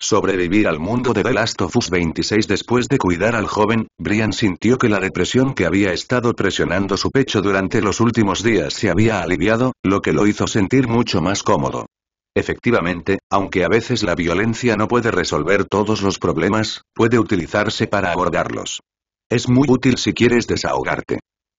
Sobrevivir al mundo de The Last of Us 26 después de cuidar al joven, Brian sintió que la depresión que había estado presionando su pecho durante los últimos días se había aliviado, lo que lo hizo sentir mucho más cómodo. Efectivamente, aunque a veces la violencia no puede resolver todos los problemas, puede utilizarse para abordarlos. Es muy útil si quieres desahogarte.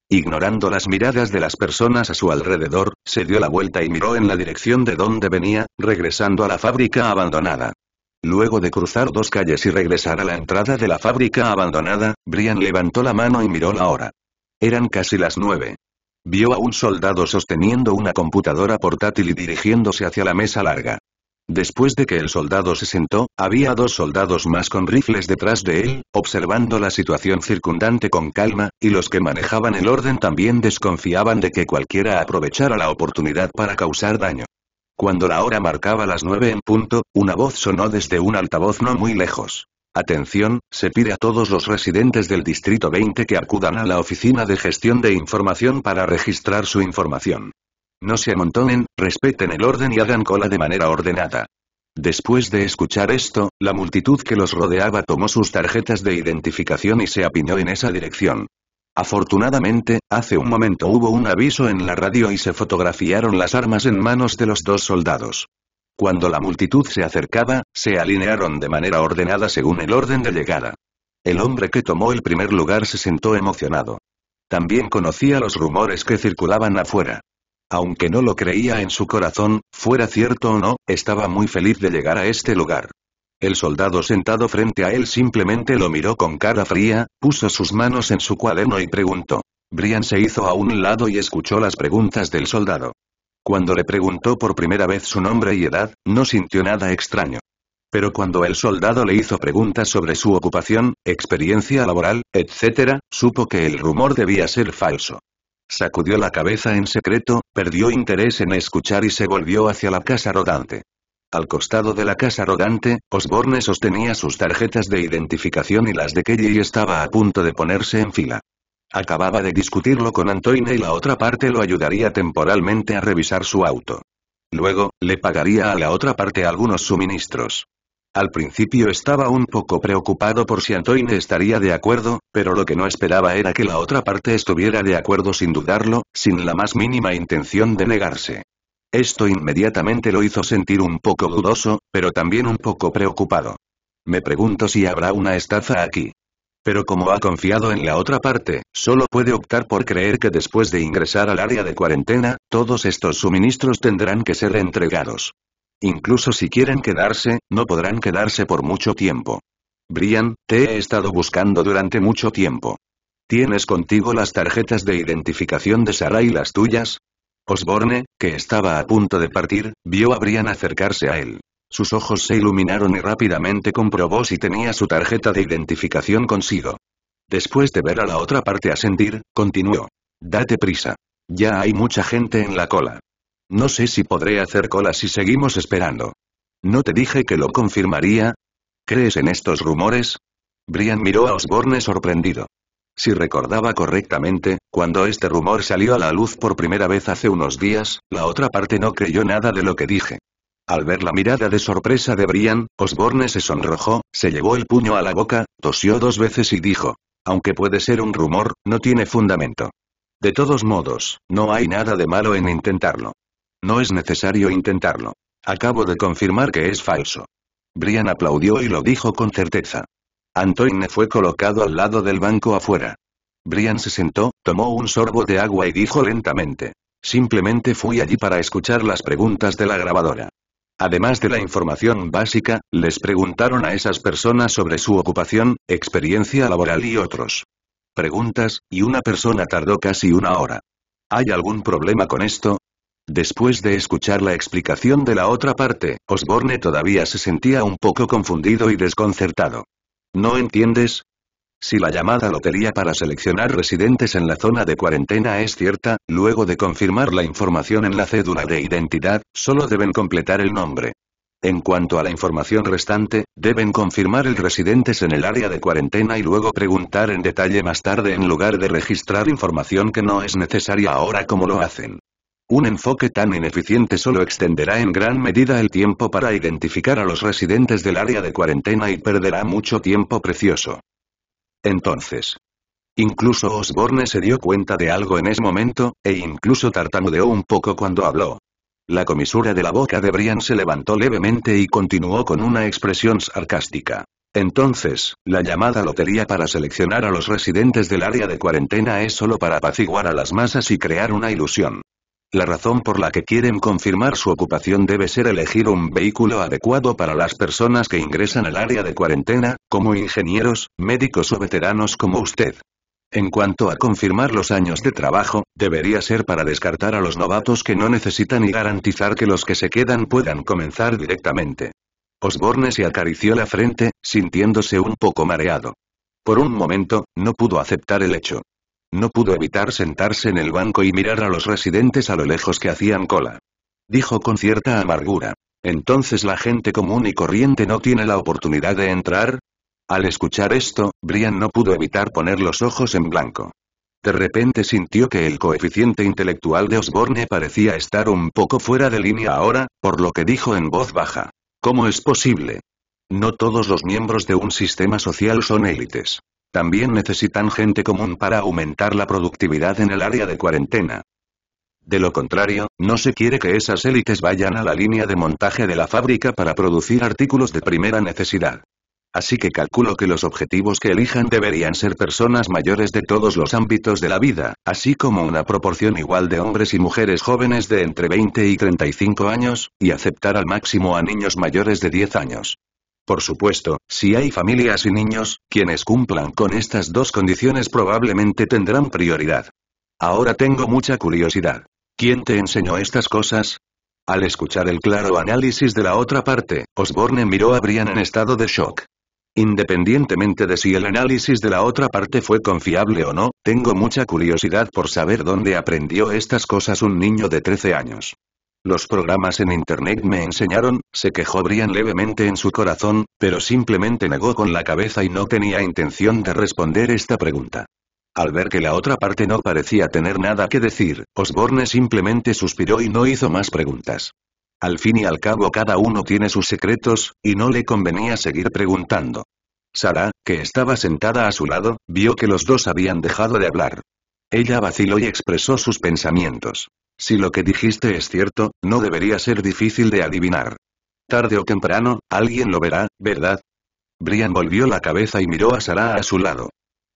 Ignorando las miradas de las personas a su alrededor, se dio la vuelta y miró en la dirección de donde venía, regresando a la fábrica abandonada. Luego de cruzar dos calles y regresar a la entrada de la fábrica abandonada, Brian levantó la mano y miró la hora. Eran casi las nueve. Vio a un soldado sosteniendo una computadora portátil y dirigiéndose hacia la mesa larga. Después de que el soldado se sentó, había dos soldados más con rifles detrás de él, observando la situación circundante con calma, y los que manejaban el orden también desconfiaban de que cualquiera aprovechara la oportunidad para causar daño. Cuando la hora marcaba las nueve en punto, una voz sonó desde un altavoz no muy lejos. Atención, se pide a todos los residentes del Distrito 20 que acudan a la Oficina de Gestión de Información para registrar su información. No se amontonen, respeten el orden y hagan cola de manera ordenada. Después de escuchar esto, la multitud que los rodeaba tomó sus tarjetas de identificación y se apiñó en esa dirección. Afortunadamente, hace un momento hubo un aviso en la radio y se fotografiaron las armas en manos de los dos soldados. Cuando la multitud se acercaba, se alinearon de manera ordenada según el orden de llegada. El hombre que tomó el primer lugar se sentó emocionado. También conocía los rumores que circulaban afuera. Aunque no lo creía en su corazón, fuera cierto o no, estaba muy feliz de llegar a este lugar. El soldado sentado frente a él simplemente lo miró con cara fría, puso sus manos en su cuaderno y preguntó. Brian se hizo a un lado y escuchó las preguntas del soldado. Cuando le preguntó por primera vez su nombre y edad, no sintió nada extraño. Pero cuando el soldado le hizo preguntas sobre su ocupación, experiencia laboral, etc., supo que el rumor debía ser falso. Sacudió la cabeza en secreto, perdió interés en escuchar y se volvió hacia la casa rodante. Al costado de la casa rodante, Osborne sostenía sus tarjetas de identificación y las de Kelly y estaba a punto de ponerse en fila. Acababa de discutirlo con Antoine y la otra parte lo ayudaría temporalmente a revisar su auto. Luego, le pagaría a la otra parte algunos suministros. Al principio estaba un poco preocupado por si Antoine estaría de acuerdo, pero lo que no esperaba era que la otra parte estuviera de acuerdo sin dudarlo, sin la más mínima intención de negarse. Esto inmediatamente lo hizo sentir un poco dudoso, pero también un poco preocupado. Me pregunto si habrá una estafa aquí. Pero como ha confiado en la otra parte, solo puede optar por creer que después de ingresar al área de cuarentena, todos estos suministros tendrán que ser entregados. Incluso si quieren quedarse, no podrán quedarse por mucho tiempo. Brian, te he estado buscando durante mucho tiempo. ¿Tienes contigo las tarjetas de identificación de Sara y las tuyas? Osborne, que estaba a punto de partir, vio a Brian acercarse a él. Sus ojos se iluminaron y rápidamente comprobó si tenía su tarjeta de identificación consigo. Después de ver a la otra parte asentir, continuó. Date prisa. Ya hay mucha gente en la cola. No sé si podré hacer cola si seguimos esperando. ¿No te dije que lo confirmaría? ¿Crees en estos rumores? Brian miró a Osborne sorprendido. Si recordaba correctamente, cuando este rumor salió a la luz por primera vez hace unos días, la otra parte no creyó nada de lo que dije. Al ver la mirada de sorpresa de Brian, Osborne se sonrojó, se llevó el puño a la boca, tosió dos veces y dijo, aunque puede ser un rumor, no tiene fundamento. De todos modos, no hay nada de malo en intentarlo. No es necesario intentarlo. Acabo de confirmar que es falso. Brian aplaudió y lo dijo con certeza. Antoine fue colocado al lado del banco afuera. Brian se sentó, tomó un sorbo de agua y dijo lentamente. Simplemente fui allí para escuchar las preguntas de la grabadora. Además de la información básica, les preguntaron a esas personas sobre su ocupación, experiencia laboral y otros. Preguntas, y una persona tardó casi una hora. ¿Hay algún problema con esto? Después de escuchar la explicación de la otra parte, Osborne todavía se sentía un poco confundido y desconcertado. ¿No entiendes? Si la llamada lotería para seleccionar residentes en la zona de cuarentena es cierta, luego de confirmar la información en la cédula de identidad, solo deben completar el nombre. En cuanto a la información restante, deben confirmar el residentes en el área de cuarentena y luego preguntar en detalle más tarde en lugar de registrar información que no es necesaria ahora como lo hacen. Un enfoque tan ineficiente solo extenderá en gran medida el tiempo para identificar a los residentes del área de cuarentena y perderá mucho tiempo precioso. Entonces. Incluso Osborne se dio cuenta de algo en ese momento, e incluso tartamudeó un poco cuando habló. La comisura de la boca de Brian se levantó levemente y continuó con una expresión sarcástica. Entonces, la llamada lotería para seleccionar a los residentes del área de cuarentena es solo para apaciguar a las masas y crear una ilusión. La razón por la que quieren confirmar su ocupación debe ser elegir un vehículo adecuado para las personas que ingresan al área de cuarentena, como ingenieros, médicos o veteranos como usted. En cuanto a confirmar los años de trabajo, debería ser para descartar a los novatos que no necesitan y garantizar que los que se quedan puedan comenzar directamente. Osborne se acarició la frente, sintiéndose un poco mareado. Por un momento, no pudo aceptar el hecho. No pudo evitar sentarse en el banco y mirar a los residentes a lo lejos que hacían cola. Dijo con cierta amargura. Entonces la gente común y corriente no tiene la oportunidad de entrar. Al escuchar esto, Brian no pudo evitar poner los ojos en blanco. De repente sintió que el coeficiente intelectual de Osborne parecía estar un poco fuera de línea ahora, por lo que dijo en voz baja. ¿Cómo es posible? No todos los miembros de un sistema social son élites. También necesitan gente común para aumentar la productividad en el área de cuarentena. De lo contrario, no se quiere que esas élites vayan a la línea de montaje de la fábrica para producir artículos de primera necesidad. Así que calculo que los objetivos que elijan deberían ser personas mayores de todos los ámbitos de la vida, así como una proporción igual de hombres y mujeres jóvenes de entre 20 y 35 años, y aceptar al máximo a niños mayores de 10 años. Por supuesto, si hay familias y niños, quienes cumplan con estas dos condiciones probablemente tendrán prioridad. Ahora tengo mucha curiosidad. ¿Quién te enseñó estas cosas? Al escuchar el claro análisis de la otra parte, Osborne miró a Brian en estado de shock. Independientemente de si el análisis de la otra parte fue confiable o no, tengo mucha curiosidad por saber dónde aprendió estas cosas un niño de 13 años. Los programas en internet me enseñaron, se quejó Brian levemente en su corazón, pero simplemente negó con la cabeza y no tenía intención de responder esta pregunta. Al ver que la otra parte no parecía tener nada que decir, Osborne simplemente suspiró y no hizo más preguntas. Al fin y al cabo cada uno tiene sus secretos, y no le convenía seguir preguntando. Sara, que estaba sentada a su lado, vio que los dos habían dejado de hablar. Ella vaciló y expresó sus pensamientos. Si lo que dijiste es cierto, no debería ser difícil de adivinar. Tarde o temprano, alguien lo verá, ¿verdad? Brian volvió la cabeza y miró a Sarah a su lado.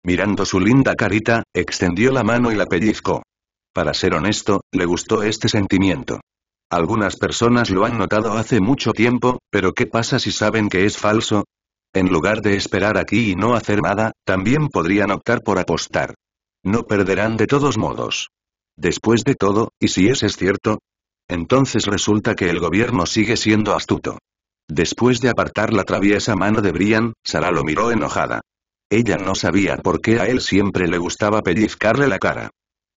Mirando su linda carita, extendió la mano y la pellizcó. Para ser honesto, le gustó este sentimiento. Algunas personas lo han notado hace mucho tiempo, pero ¿qué pasa si saben que es falso? En lugar de esperar aquí y no hacer nada, también podrían optar por apostar. No perderán de todos modos. Después de todo, ¿y si eso es cierto? Entonces resulta que el gobierno sigue siendo astuto. Después de apartar la traviesa mano de Brian, Sara lo miró enojada. Ella no sabía por qué a él siempre le gustaba pellizcarle la cara.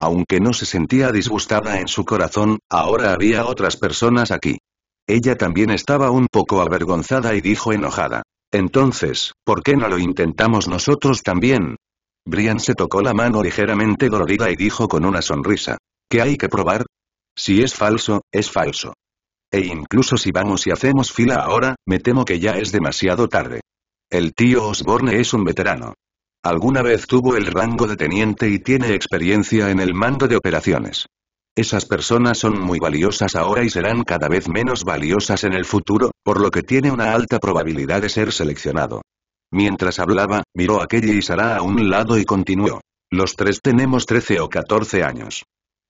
Aunque no se sentía disgustada en su corazón, ahora había otras personas aquí. Ella también estaba un poco avergonzada y dijo enojada. Entonces, ¿por qué no lo intentamos nosotros también? Brian se tocó la mano ligeramente dolorida y dijo con una sonrisa. ¿Qué hay que probar? Si es falso, es falso. E incluso si vamos y hacemos fila ahora, me temo que ya es demasiado tarde. El tío Osborne es un veterano. Alguna vez tuvo el rango de teniente y tiene experiencia en el mando de operaciones. Esas personas son muy valiosas ahora y serán cada vez menos valiosas en el futuro, por lo que tiene una alta probabilidad de ser seleccionado. Mientras hablaba, miró a Kelly y Sara a un lado y continuó. Los tres tenemos 13 o 14 años.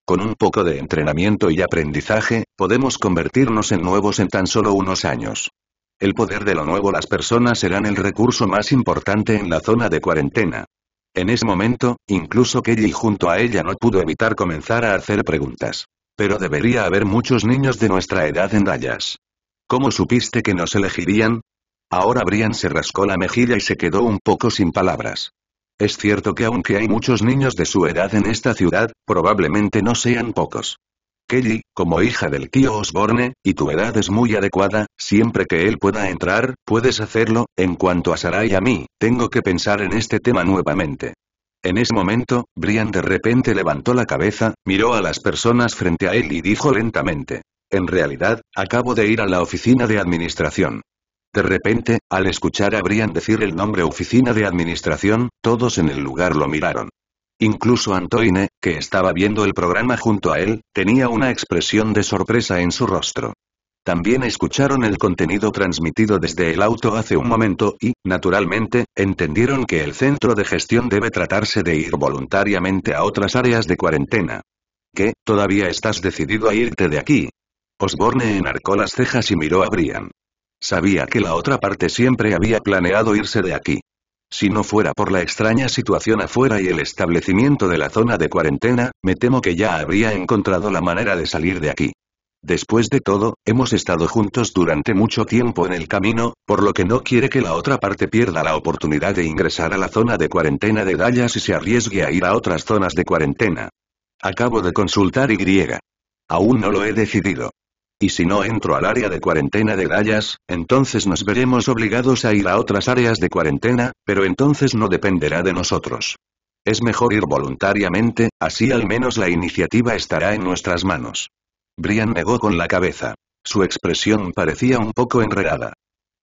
Con un poco de entrenamiento y aprendizaje, podemos convertirnos en nuevos en tan solo unos años. El poder de lo nuevo las personas serán el recurso más importante en la zona de cuarentena. En ese momento, incluso Kelly junto a ella no pudo evitar comenzar a hacer preguntas. Pero debería haber muchos niños de nuestra edad en Dallas. ¿Cómo supiste que nos elegirían? Ahora Brian se rascó la mejilla y se quedó un poco sin palabras. Es cierto que aunque hay muchos niños de su edad en esta ciudad, probablemente no sean pocos. Kelly, como hija del tío Osborne, y tu edad es muy adecuada, siempre que él pueda entrar, puedes hacerlo, en cuanto a Sarah y a mí, tengo que pensar en este tema nuevamente. En ese momento, Brian de repente levantó la cabeza, miró a las personas frente a él y dijo lentamente. En realidad, acabo de ir a la oficina de administración. De repente, al escuchar a Brian decir el nombre Oficina de Administración, todos en el lugar lo miraron. Incluso Antoine, que estaba viendo el programa junto a él, tenía una expresión de sorpresa en su rostro. También escucharon el contenido transmitido desde el auto hace un momento y, naturalmente, entendieron que el centro de gestión debe tratarse de ir voluntariamente a otras áreas de cuarentena. ¿Qué, todavía estás decidido a irte de aquí? Osborne enarcó las cejas y miró a Brian. Sabía que la otra parte siempre había planeado irse de aquí. Si no fuera por la extraña situación afuera y el establecimiento de la zona de cuarentena, me temo que ya habría encontrado la manera de salir de aquí. Después de todo, hemos estado juntos durante mucho tiempo en el camino, por lo que no quiere que la otra parte pierda la oportunidad de ingresar a la zona de cuarentena de Dallas y se arriesgue a ir a otras zonas de cuarentena. Acabo de consultar Y. Aún no lo he decidido y si no entro al área de cuarentena de gallas, entonces nos veremos obligados a ir a otras áreas de cuarentena, pero entonces no dependerá de nosotros. Es mejor ir voluntariamente, así al menos la iniciativa estará en nuestras manos. Brian negó con la cabeza. Su expresión parecía un poco enredada.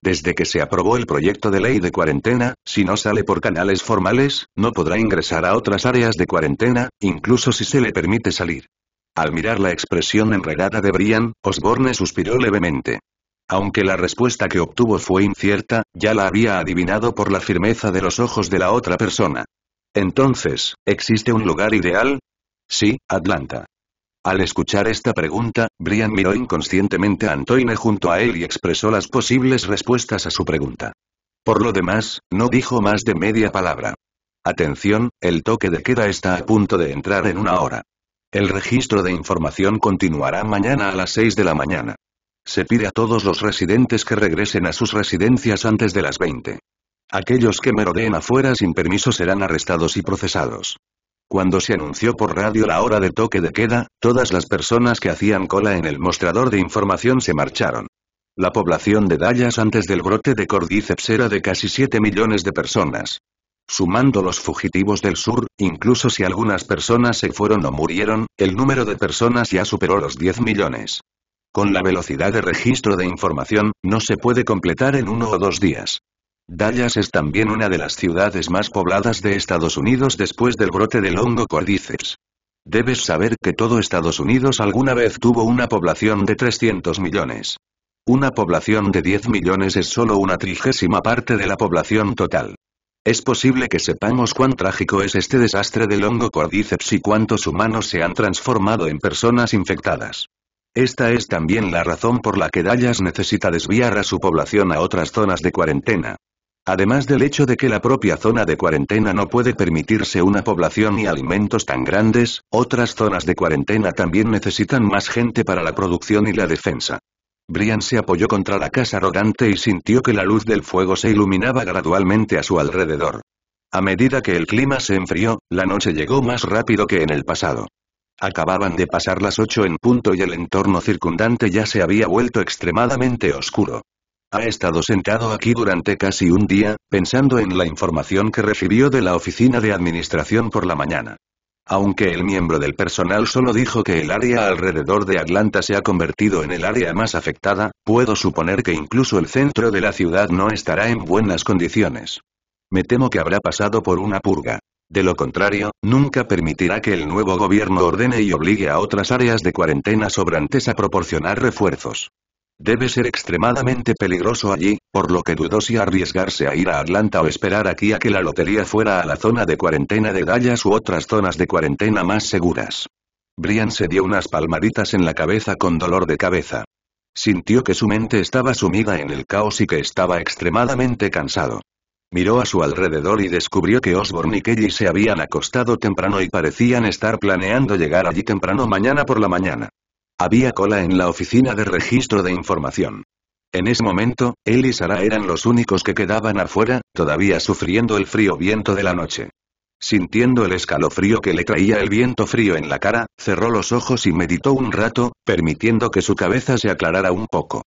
Desde que se aprobó el proyecto de ley de cuarentena, si no sale por canales formales, no podrá ingresar a otras áreas de cuarentena, incluso si se le permite salir. Al mirar la expresión enredada de Brian, Osborne suspiró levemente. Aunque la respuesta que obtuvo fue incierta, ya la había adivinado por la firmeza de los ojos de la otra persona. Entonces, ¿existe un lugar ideal? Sí, Atlanta. Al escuchar esta pregunta, Brian miró inconscientemente a Antoine junto a él y expresó las posibles respuestas a su pregunta. Por lo demás, no dijo más de media palabra. Atención, el toque de queda está a punto de entrar en una hora. El registro de información continuará mañana a las 6 de la mañana. Se pide a todos los residentes que regresen a sus residencias antes de las 20. Aquellos que merodeen afuera sin permiso serán arrestados y procesados. Cuando se anunció por radio la hora de toque de queda, todas las personas que hacían cola en el mostrador de información se marcharon. La población de Dallas antes del brote de Cordyceps era de casi 7 millones de personas. Sumando los fugitivos del sur, incluso si algunas personas se fueron o murieron, el número de personas ya superó los 10 millones. Con la velocidad de registro de información, no se puede completar en uno o dos días. Dallas es también una de las ciudades más pobladas de Estados Unidos después del brote del hongo cordyceps. Debes saber que todo Estados Unidos alguna vez tuvo una población de 300 millones. Una población de 10 millones es solo una trigésima parte de la población total. Es posible que sepamos cuán trágico es este desastre del hongo cordíceps y cuántos humanos se han transformado en personas infectadas. Esta es también la razón por la que Dallas necesita desviar a su población a otras zonas de cuarentena. Además del hecho de que la propia zona de cuarentena no puede permitirse una población y alimentos tan grandes, otras zonas de cuarentena también necesitan más gente para la producción y la defensa. Brian se apoyó contra la casa rodante y sintió que la luz del fuego se iluminaba gradualmente a su alrededor. A medida que el clima se enfrió, la noche llegó más rápido que en el pasado. Acababan de pasar las ocho en punto y el entorno circundante ya se había vuelto extremadamente oscuro. Ha estado sentado aquí durante casi un día, pensando en la información que recibió de la oficina de administración por la mañana. Aunque el miembro del personal solo dijo que el área alrededor de Atlanta se ha convertido en el área más afectada, puedo suponer que incluso el centro de la ciudad no estará en buenas condiciones. Me temo que habrá pasado por una purga. De lo contrario, nunca permitirá que el nuevo gobierno ordene y obligue a otras áreas de cuarentena sobrantes a proporcionar refuerzos. Debe ser extremadamente peligroso allí, por lo que dudó si arriesgarse a ir a Atlanta o esperar aquí a que la lotería fuera a la zona de cuarentena de Dallas u otras zonas de cuarentena más seguras. Brian se dio unas palmaditas en la cabeza con dolor de cabeza. Sintió que su mente estaba sumida en el caos y que estaba extremadamente cansado. Miró a su alrededor y descubrió que Osborne y Kelly se habían acostado temprano y parecían estar planeando llegar allí temprano mañana por la mañana. Había cola en la oficina de registro de información. En ese momento, él y Sara eran los únicos que quedaban afuera, todavía sufriendo el frío viento de la noche. Sintiendo el escalofrío que le traía el viento frío en la cara, cerró los ojos y meditó un rato, permitiendo que su cabeza se aclarara un poco.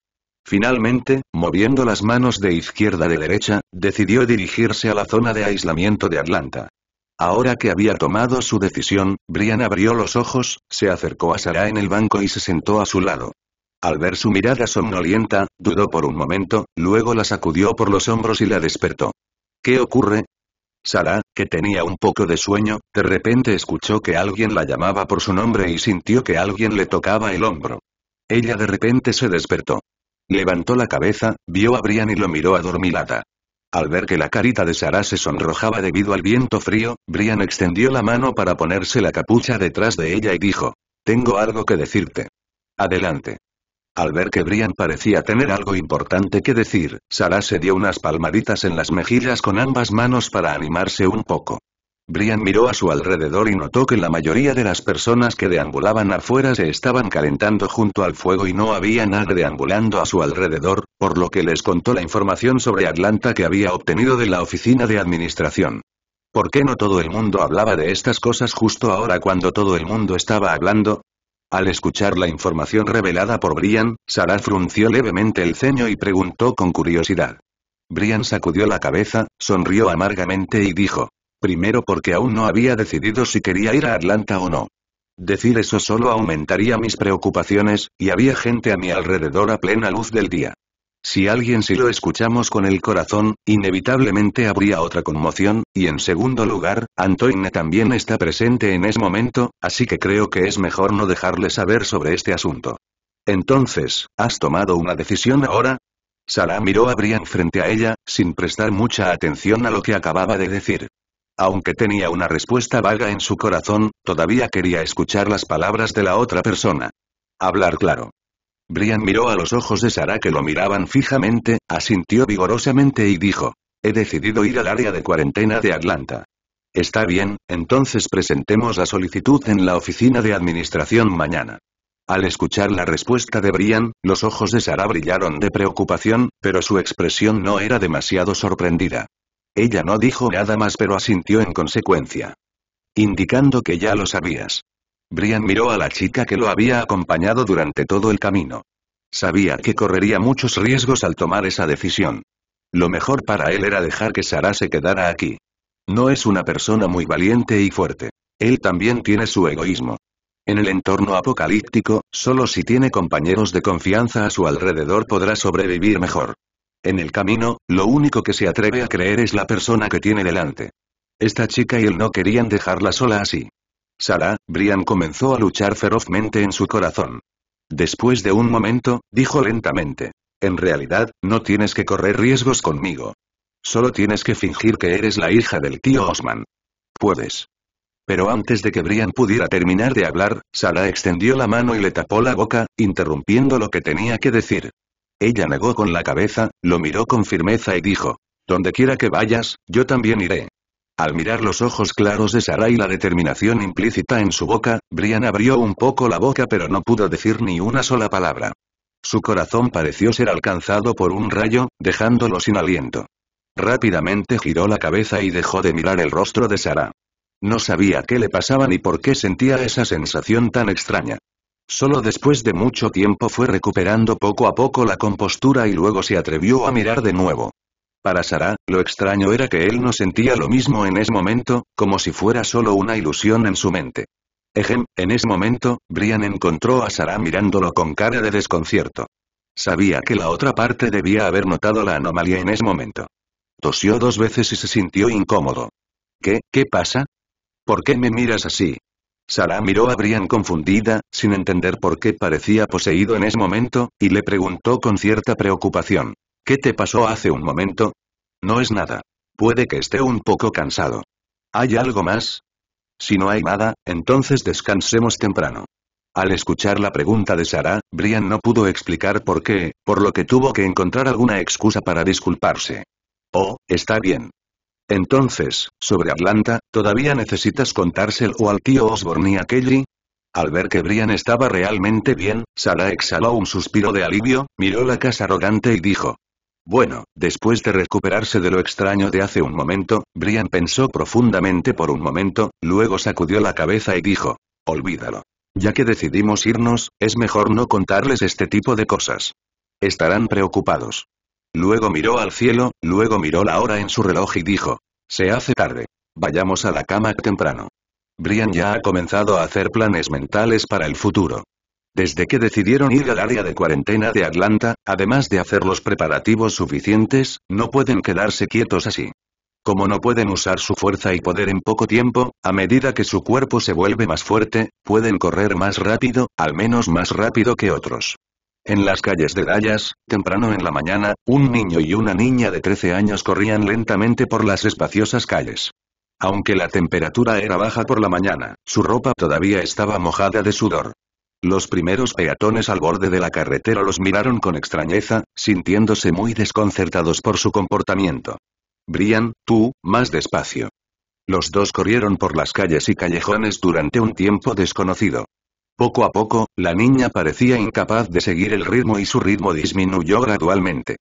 Finalmente, moviendo las manos de izquierda de derecha, decidió dirigirse a la zona de aislamiento de Atlanta. Ahora que había tomado su decisión, Brian abrió los ojos, se acercó a Sara en el banco y se sentó a su lado. Al ver su mirada somnolienta, dudó por un momento, luego la sacudió por los hombros y la despertó. ¿Qué ocurre? Sara, que tenía un poco de sueño, de repente escuchó que alguien la llamaba por su nombre y sintió que alguien le tocaba el hombro. Ella de repente se despertó. Levantó la cabeza, vio a Brian y lo miró adormilada. Al ver que la carita de Sara se sonrojaba debido al viento frío, Brian extendió la mano para ponerse la capucha detrás de ella y dijo, tengo algo que decirte. Adelante. Al ver que Brian parecía tener algo importante que decir, Sara se dio unas palmaditas en las mejillas con ambas manos para animarse un poco. Brian miró a su alrededor y notó que la mayoría de las personas que deambulaban afuera se estaban calentando junto al fuego y no había nadie deambulando a su alrededor, por lo que les contó la información sobre Atlanta que había obtenido de la oficina de administración. ¿Por qué no todo el mundo hablaba de estas cosas justo ahora cuando todo el mundo estaba hablando? Al escuchar la información revelada por Brian, Sarah frunció levemente el ceño y preguntó con curiosidad. Brian sacudió la cabeza, sonrió amargamente y dijo, primero porque aún no había decidido si quería ir a Atlanta o no. Decir eso solo aumentaría mis preocupaciones, y había gente a mi alrededor a plena luz del día. Si alguien si lo escuchamos con el corazón, inevitablemente habría otra conmoción, y en segundo lugar, Antoine también está presente en ese momento, así que creo que es mejor no dejarle saber sobre este asunto. Entonces, ¿has tomado una decisión ahora? Sara miró a Brian frente a ella, sin prestar mucha atención a lo que acababa de decir. Aunque tenía una respuesta vaga en su corazón, todavía quería escuchar las palabras de la otra persona. Hablar claro. Brian miró a los ojos de Sara que lo miraban fijamente, asintió vigorosamente y dijo. He decidido ir al área de cuarentena de Atlanta. Está bien, entonces presentemos la solicitud en la oficina de administración mañana. Al escuchar la respuesta de Brian, los ojos de Sara brillaron de preocupación, pero su expresión no era demasiado sorprendida. Ella no dijo nada más pero asintió en consecuencia. Indicando que ya lo sabías. Brian miró a la chica que lo había acompañado durante todo el camino. Sabía que correría muchos riesgos al tomar esa decisión. Lo mejor para él era dejar que Sara se quedara aquí. No es una persona muy valiente y fuerte. Él también tiene su egoísmo. En el entorno apocalíptico, solo si tiene compañeros de confianza a su alrededor podrá sobrevivir mejor. En el camino, lo único que se atreve a creer es la persona que tiene delante. Esta chica y él no querían dejarla sola así. Sara, Brian comenzó a luchar ferozmente en su corazón. Después de un momento, dijo lentamente. En realidad, no tienes que correr riesgos conmigo. Solo tienes que fingir que eres la hija del tío Osman. Puedes. Pero antes de que Brian pudiera terminar de hablar, Sara extendió la mano y le tapó la boca, interrumpiendo lo que tenía que decir. Ella negó con la cabeza, lo miró con firmeza y dijo, «Donde quiera que vayas, yo también iré». Al mirar los ojos claros de Sara y la determinación implícita en su boca, Brian abrió un poco la boca pero no pudo decir ni una sola palabra. Su corazón pareció ser alcanzado por un rayo, dejándolo sin aliento. Rápidamente giró la cabeza y dejó de mirar el rostro de Sara. No sabía qué le pasaba ni por qué sentía esa sensación tan extraña. Solo después de mucho tiempo fue recuperando poco a poco la compostura y luego se atrevió a mirar de nuevo. Para Sara, lo extraño era que él no sentía lo mismo en ese momento, como si fuera solo una ilusión en su mente. Ejem, en ese momento, Brian encontró a Sara mirándolo con cara de desconcierto. Sabía que la otra parte debía haber notado la anomalía en ese momento. Tosió dos veces y se sintió incómodo. ¿Qué, qué pasa? ¿Por qué me miras así? Sara miró a Brian confundida, sin entender por qué parecía poseído en ese momento, y le preguntó con cierta preocupación. ¿Qué te pasó hace un momento? No es nada. Puede que esté un poco cansado. ¿Hay algo más? Si no hay nada, entonces descansemos temprano. Al escuchar la pregunta de Sara, Brian no pudo explicar por qué, por lo que tuvo que encontrar alguna excusa para disculparse. Oh, está bien. Entonces, sobre Atlanta, ¿todavía necesitas contárselo al tío Osborne y a Kelly? Al ver que Brian estaba realmente bien, Sara exhaló un suspiro de alivio, miró la casa arrogante y dijo. Bueno, después de recuperarse de lo extraño de hace un momento, Brian pensó profundamente por un momento, luego sacudió la cabeza y dijo. Olvídalo. Ya que decidimos irnos, es mejor no contarles este tipo de cosas. Estarán preocupados. Luego miró al cielo, luego miró la hora en su reloj y dijo. Se hace tarde. Vayamos a la cama temprano. Brian ya ha comenzado a hacer planes mentales para el futuro. Desde que decidieron ir al área de cuarentena de Atlanta, además de hacer los preparativos suficientes, no pueden quedarse quietos así. Como no pueden usar su fuerza y poder en poco tiempo, a medida que su cuerpo se vuelve más fuerte, pueden correr más rápido, al menos más rápido que otros. En las calles de Dallas, temprano en la mañana, un niño y una niña de 13 años corrían lentamente por las espaciosas calles. Aunque la temperatura era baja por la mañana, su ropa todavía estaba mojada de sudor. Los primeros peatones al borde de la carretera los miraron con extrañeza, sintiéndose muy desconcertados por su comportamiento. Brian, tú, más despacio. Los dos corrieron por las calles y callejones durante un tiempo desconocido. Poco a poco, la niña parecía incapaz de seguir el ritmo y su ritmo disminuyó gradualmente.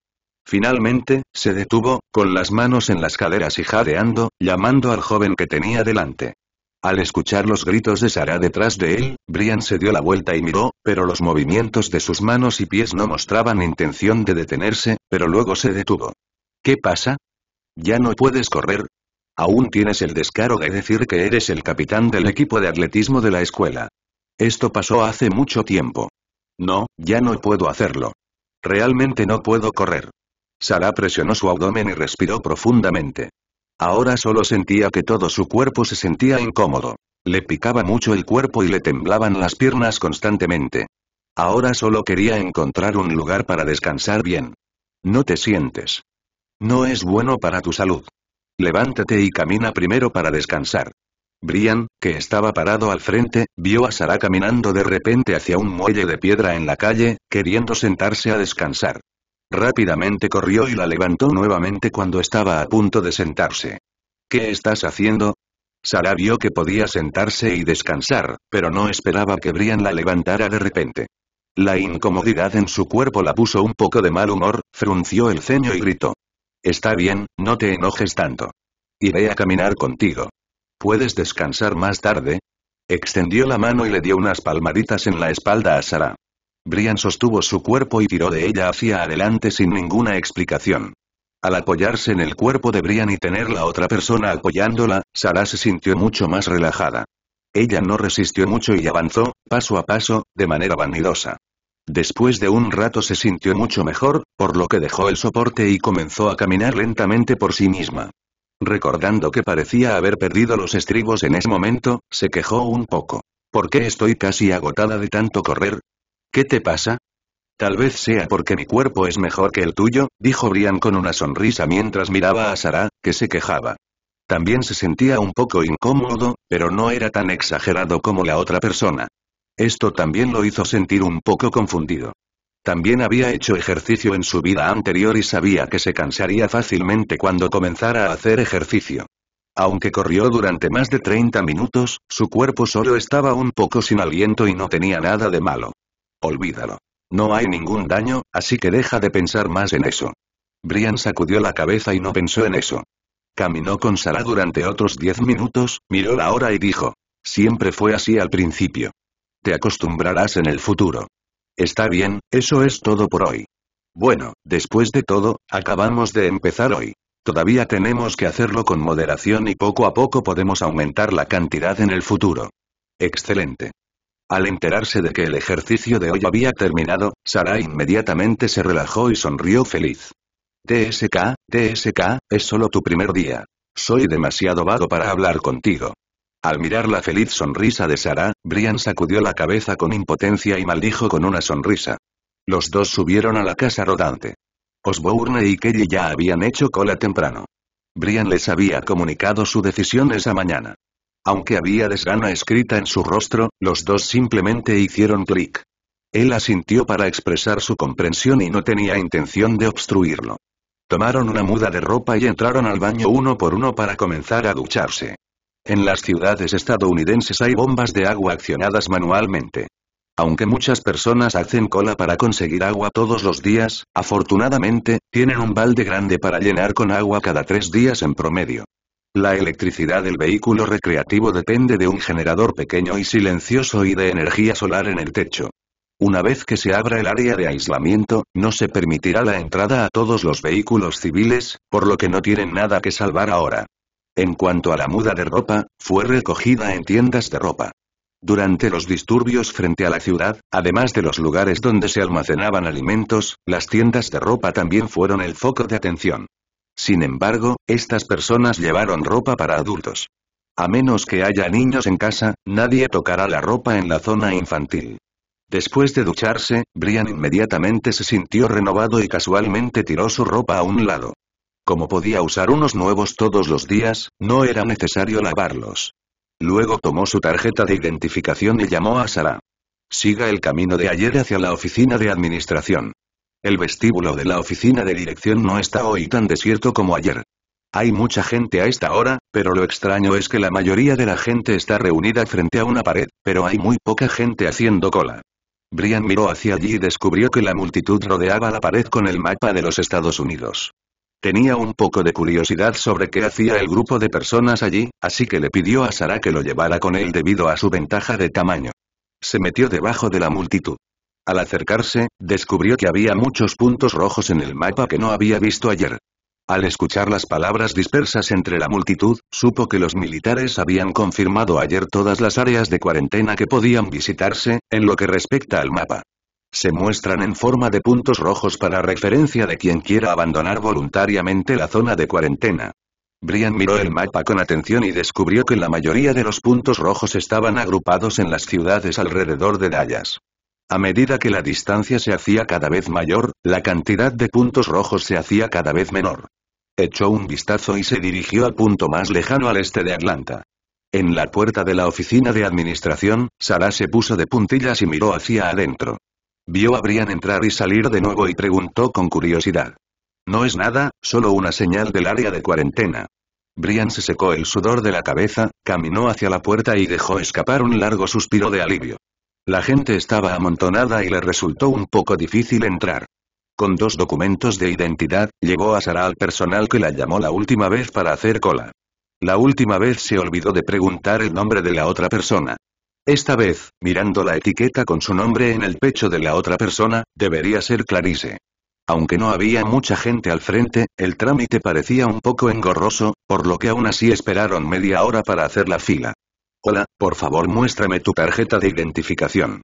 Finalmente, se detuvo, con las manos en las caderas y jadeando, llamando al joven que tenía delante. Al escuchar los gritos de Sara detrás de él, Brian se dio la vuelta y miró, pero los movimientos de sus manos y pies no mostraban intención de detenerse, pero luego se detuvo. ¿Qué pasa? ¿Ya no puedes correr? Aún tienes el descaro de decir que eres el capitán del equipo de atletismo de la escuela. Esto pasó hace mucho tiempo. No, ya no puedo hacerlo. Realmente no puedo correr. Sara presionó su abdomen y respiró profundamente. Ahora solo sentía que todo su cuerpo se sentía incómodo. Le picaba mucho el cuerpo y le temblaban las piernas constantemente. Ahora solo quería encontrar un lugar para descansar bien. No te sientes. No es bueno para tu salud. Levántate y camina primero para descansar. Brian, que estaba parado al frente, vio a Sara caminando de repente hacia un muelle de piedra en la calle, queriendo sentarse a descansar. Rápidamente corrió y la levantó nuevamente cuando estaba a punto de sentarse. ¿Qué estás haciendo? Sara vio que podía sentarse y descansar, pero no esperaba que Brian la levantara de repente. La incomodidad en su cuerpo la puso un poco de mal humor, frunció el ceño y gritó. Está bien, no te enojes tanto. Iré a caminar contigo. ¿Puedes descansar más tarde? Extendió la mano y le dio unas palmaditas en la espalda a Sara. Brian sostuvo su cuerpo y tiró de ella hacia adelante sin ninguna explicación. Al apoyarse en el cuerpo de Brian y tener la otra persona apoyándola, Sara se sintió mucho más relajada. Ella no resistió mucho y avanzó, paso a paso, de manera vanidosa. Después de un rato se sintió mucho mejor, por lo que dejó el soporte y comenzó a caminar lentamente por sí misma. Recordando que parecía haber perdido los estribos en ese momento, se quejó un poco. ¿Por qué estoy casi agotada de tanto correr? ¿Qué te pasa? Tal vez sea porque mi cuerpo es mejor que el tuyo, dijo Brian con una sonrisa mientras miraba a Sara, que se quejaba. También se sentía un poco incómodo, pero no era tan exagerado como la otra persona. Esto también lo hizo sentir un poco confundido. También había hecho ejercicio en su vida anterior y sabía que se cansaría fácilmente cuando comenzara a hacer ejercicio. Aunque corrió durante más de 30 minutos, su cuerpo solo estaba un poco sin aliento y no tenía nada de malo. Olvídalo. No hay ningún daño, así que deja de pensar más en eso. Brian sacudió la cabeza y no pensó en eso. Caminó con Sara durante otros 10 minutos, miró la hora y dijo. Siempre fue así al principio. Te acostumbrarás en el futuro. Está bien, eso es todo por hoy. Bueno, después de todo, acabamos de empezar hoy. Todavía tenemos que hacerlo con moderación y poco a poco podemos aumentar la cantidad en el futuro. Excelente. Al enterarse de que el ejercicio de hoy había terminado, Sara inmediatamente se relajó y sonrió feliz. TSK, TSK, es solo tu primer día. Soy demasiado vago para hablar contigo. Al mirar la feliz sonrisa de Sarah, Brian sacudió la cabeza con impotencia y maldijo con una sonrisa. Los dos subieron a la casa rodante. Osbourne y Kelly ya habían hecho cola temprano. Brian les había comunicado su decisión esa mañana. Aunque había desgana escrita en su rostro, los dos simplemente hicieron clic. Él asintió para expresar su comprensión y no tenía intención de obstruirlo. Tomaron una muda de ropa y entraron al baño uno por uno para comenzar a ducharse. En las ciudades estadounidenses hay bombas de agua accionadas manualmente. Aunque muchas personas hacen cola para conseguir agua todos los días, afortunadamente, tienen un balde grande para llenar con agua cada tres días en promedio. La electricidad del vehículo recreativo depende de un generador pequeño y silencioso y de energía solar en el techo. Una vez que se abra el área de aislamiento, no se permitirá la entrada a todos los vehículos civiles, por lo que no tienen nada que salvar ahora. En cuanto a la muda de ropa, fue recogida en tiendas de ropa. Durante los disturbios frente a la ciudad, además de los lugares donde se almacenaban alimentos, las tiendas de ropa también fueron el foco de atención. Sin embargo, estas personas llevaron ropa para adultos. A menos que haya niños en casa, nadie tocará la ropa en la zona infantil. Después de ducharse, Brian inmediatamente se sintió renovado y casualmente tiró su ropa a un lado. Como podía usar unos nuevos todos los días, no era necesario lavarlos. Luego tomó su tarjeta de identificación y llamó a Sarah. Siga el camino de ayer hacia la oficina de administración. El vestíbulo de la oficina de dirección no está hoy tan desierto como ayer. Hay mucha gente a esta hora, pero lo extraño es que la mayoría de la gente está reunida frente a una pared, pero hay muy poca gente haciendo cola. Brian miró hacia allí y descubrió que la multitud rodeaba la pared con el mapa de los Estados Unidos. Tenía un poco de curiosidad sobre qué hacía el grupo de personas allí, así que le pidió a Sara que lo llevara con él debido a su ventaja de tamaño. Se metió debajo de la multitud. Al acercarse, descubrió que había muchos puntos rojos en el mapa que no había visto ayer. Al escuchar las palabras dispersas entre la multitud, supo que los militares habían confirmado ayer todas las áreas de cuarentena que podían visitarse, en lo que respecta al mapa se muestran en forma de puntos rojos para referencia de quien quiera abandonar voluntariamente la zona de cuarentena. Brian miró el mapa con atención y descubrió que la mayoría de los puntos rojos estaban agrupados en las ciudades alrededor de Dallas. A medida que la distancia se hacía cada vez mayor, la cantidad de puntos rojos se hacía cada vez menor. Echó un vistazo y se dirigió al punto más lejano al este de Atlanta. En la puerta de la oficina de administración, Sara se puso de puntillas y miró hacia adentro. Vio a Brian entrar y salir de nuevo y preguntó con curiosidad. No es nada, solo una señal del área de cuarentena. Brian se secó el sudor de la cabeza, caminó hacia la puerta y dejó escapar un largo suspiro de alivio. La gente estaba amontonada y le resultó un poco difícil entrar. Con dos documentos de identidad, llegó a Sara al personal que la llamó la última vez para hacer cola. La última vez se olvidó de preguntar el nombre de la otra persona. Esta vez, mirando la etiqueta con su nombre en el pecho de la otra persona, debería ser Clarice. Aunque no había mucha gente al frente, el trámite parecía un poco engorroso, por lo que aún así esperaron media hora para hacer la fila. Hola, por favor muéstrame tu tarjeta de identificación.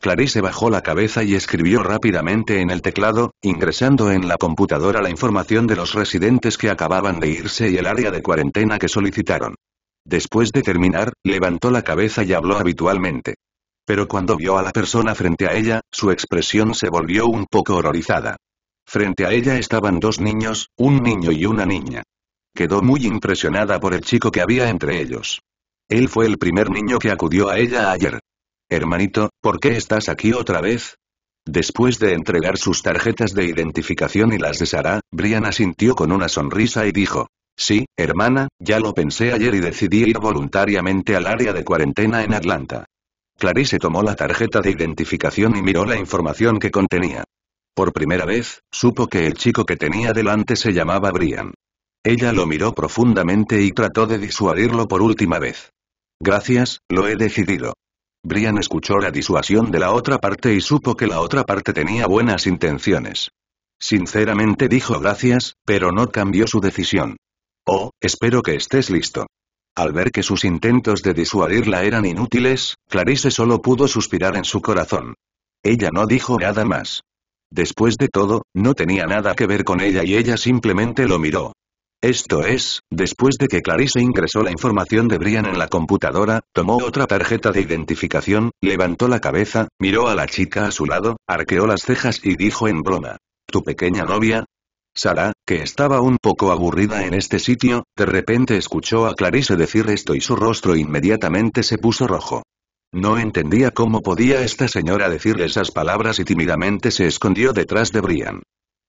Clarice bajó la cabeza y escribió rápidamente en el teclado, ingresando en la computadora la información de los residentes que acababan de irse y el área de cuarentena que solicitaron. Después de terminar, levantó la cabeza y habló habitualmente. Pero cuando vio a la persona frente a ella, su expresión se volvió un poco horrorizada. Frente a ella estaban dos niños, un niño y una niña. Quedó muy impresionada por el chico que había entre ellos. Él fue el primer niño que acudió a ella ayer. Hermanito, ¿por qué estás aquí otra vez? Después de entregar sus tarjetas de identificación y las de Sara, Brian sintió con una sonrisa y dijo, Sí, hermana, ya lo pensé ayer y decidí ir voluntariamente al área de cuarentena en Atlanta. Clarice tomó la tarjeta de identificación y miró la información que contenía. Por primera vez, supo que el chico que tenía delante se llamaba Brian. Ella lo miró profundamente y trató de disuadirlo por última vez. Gracias, lo he decidido. Brian escuchó la disuasión de la otra parte y supo que la otra parte tenía buenas intenciones. Sinceramente dijo gracias, pero no cambió su decisión. Oh, espero que estés listo. Al ver que sus intentos de disuadirla eran inútiles, Clarice solo pudo suspirar en su corazón. Ella no dijo nada más. Después de todo, no tenía nada que ver con ella y ella simplemente lo miró. Esto es, después de que Clarice ingresó la información de Brian en la computadora, tomó otra tarjeta de identificación, levantó la cabeza, miró a la chica a su lado, arqueó las cejas y dijo en broma. ¿Tu pequeña novia? Sara, que estaba un poco aburrida en este sitio, de repente escuchó a Clarice decir esto y su rostro inmediatamente se puso rojo. No entendía cómo podía esta señora decir esas palabras y tímidamente se escondió detrás de Brian.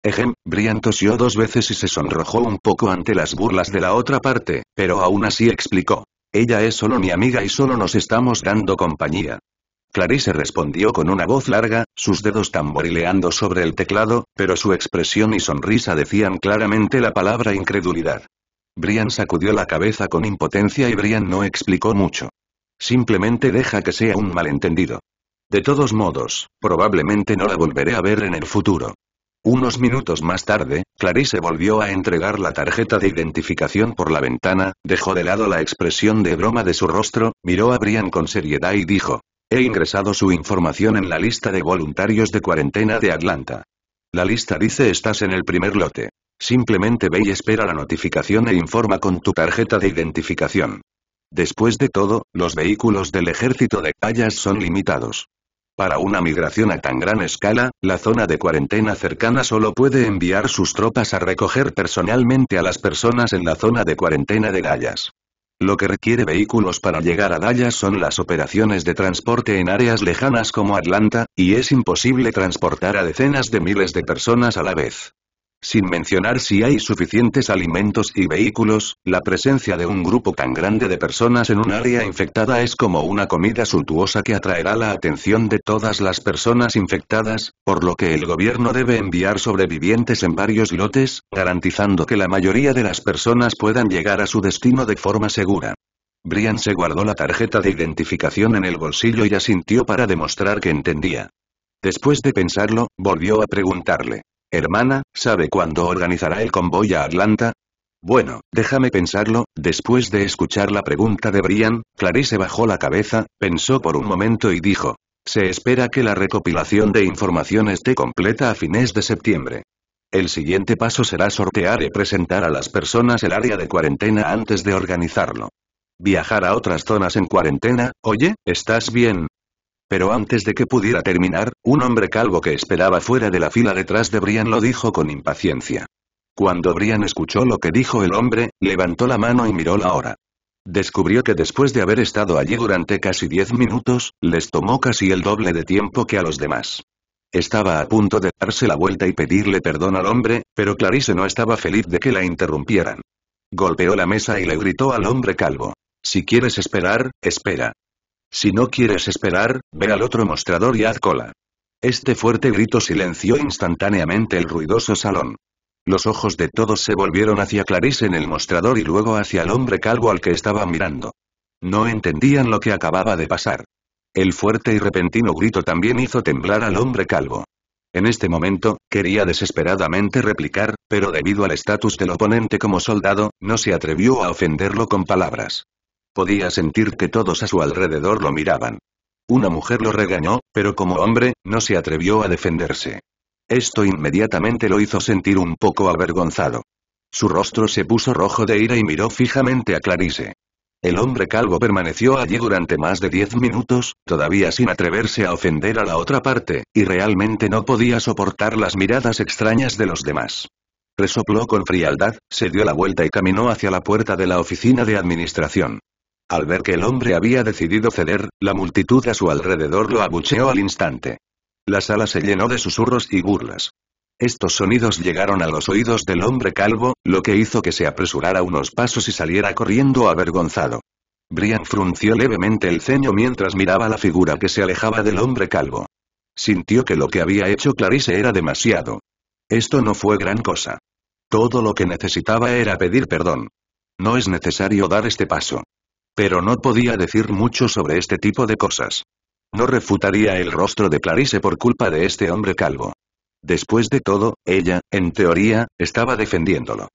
Ejem, Brian tosió dos veces y se sonrojó un poco ante las burlas de la otra parte, pero aún así explicó. Ella es solo mi amiga y solo nos estamos dando compañía. Clarice respondió con una voz larga, sus dedos tamborileando sobre el teclado, pero su expresión y sonrisa decían claramente la palabra incredulidad. Brian sacudió la cabeza con impotencia y Brian no explicó mucho. Simplemente deja que sea un malentendido. De todos modos, probablemente no la volveré a ver en el futuro. Unos minutos más tarde, Clarice volvió a entregar la tarjeta de identificación por la ventana, dejó de lado la expresión de broma de su rostro, miró a Brian con seriedad y dijo, He ingresado su información en la lista de voluntarios de cuarentena de Atlanta. La lista dice estás en el primer lote. Simplemente ve y espera la notificación e informa con tu tarjeta de identificación. Después de todo, los vehículos del ejército de Gallas son limitados. Para una migración a tan gran escala, la zona de cuarentena cercana solo puede enviar sus tropas a recoger personalmente a las personas en la zona de cuarentena de Gallas. Lo que requiere vehículos para llegar a Dallas son las operaciones de transporte en áreas lejanas como Atlanta, y es imposible transportar a decenas de miles de personas a la vez. Sin mencionar si hay suficientes alimentos y vehículos, la presencia de un grupo tan grande de personas en un área infectada es como una comida suntuosa que atraerá la atención de todas las personas infectadas, por lo que el gobierno debe enviar sobrevivientes en varios lotes, garantizando que la mayoría de las personas puedan llegar a su destino de forma segura. Brian se guardó la tarjeta de identificación en el bolsillo y asintió para demostrar que entendía. Después de pensarlo, volvió a preguntarle. Hermana, ¿sabe cuándo organizará el convoy a Atlanta? Bueno, déjame pensarlo, después de escuchar la pregunta de Brian, Clarice bajó la cabeza, pensó por un momento y dijo. Se espera que la recopilación de información esté completa a fines de septiembre. El siguiente paso será sortear y presentar a las personas el área de cuarentena antes de organizarlo. Viajar a otras zonas en cuarentena, oye, ¿estás bien? Pero antes de que pudiera terminar, un hombre calvo que esperaba fuera de la fila detrás de Brian lo dijo con impaciencia. Cuando Brian escuchó lo que dijo el hombre, levantó la mano y miró la hora. Descubrió que después de haber estado allí durante casi diez minutos, les tomó casi el doble de tiempo que a los demás. Estaba a punto de darse la vuelta y pedirle perdón al hombre, pero Clarice no estaba feliz de que la interrumpieran. Golpeó la mesa y le gritó al hombre calvo. Si quieres esperar, espera. Si no quieres esperar, ve al otro mostrador y haz cola. Este fuerte grito silenció instantáneamente el ruidoso salón. Los ojos de todos se volvieron hacia Clarice en el mostrador y luego hacia el hombre calvo al que estaba mirando. No entendían lo que acababa de pasar. El fuerte y repentino grito también hizo temblar al hombre calvo. En este momento, quería desesperadamente replicar, pero debido al estatus del oponente como soldado, no se atrevió a ofenderlo con palabras. Podía sentir que todos a su alrededor lo miraban. Una mujer lo regañó, pero como hombre, no se atrevió a defenderse. Esto inmediatamente lo hizo sentir un poco avergonzado. Su rostro se puso rojo de ira y miró fijamente a Clarice. El hombre calvo permaneció allí durante más de diez minutos, todavía sin atreverse a ofender a la otra parte, y realmente no podía soportar las miradas extrañas de los demás. Resopló con frialdad, se dio la vuelta y caminó hacia la puerta de la oficina de administración. Al ver que el hombre había decidido ceder, la multitud a su alrededor lo abucheó al instante. La sala se llenó de susurros y burlas. Estos sonidos llegaron a los oídos del hombre calvo, lo que hizo que se apresurara unos pasos y saliera corriendo avergonzado. Brian frunció levemente el ceño mientras miraba la figura que se alejaba del hombre calvo. Sintió que lo que había hecho Clarice era demasiado. Esto no fue gran cosa. Todo lo que necesitaba era pedir perdón. No es necesario dar este paso. Pero no podía decir mucho sobre este tipo de cosas. No refutaría el rostro de Clarice por culpa de este hombre calvo. Después de todo, ella, en teoría, estaba defendiéndolo.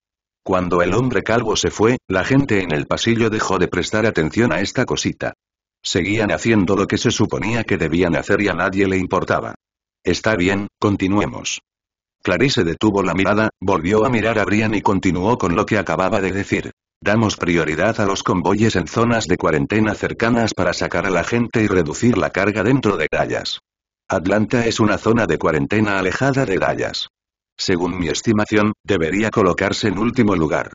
Cuando el hombre calvo se fue, la gente en el pasillo dejó de prestar atención a esta cosita. Seguían haciendo lo que se suponía que debían hacer y a nadie le importaba. Está bien, continuemos. Clarice detuvo la mirada, volvió a mirar a Brian y continuó con lo que acababa de decir. Damos prioridad a los convoyes en zonas de cuarentena cercanas para sacar a la gente y reducir la carga dentro de Dallas. Atlanta es una zona de cuarentena alejada de Dallas. Según mi estimación, debería colocarse en último lugar.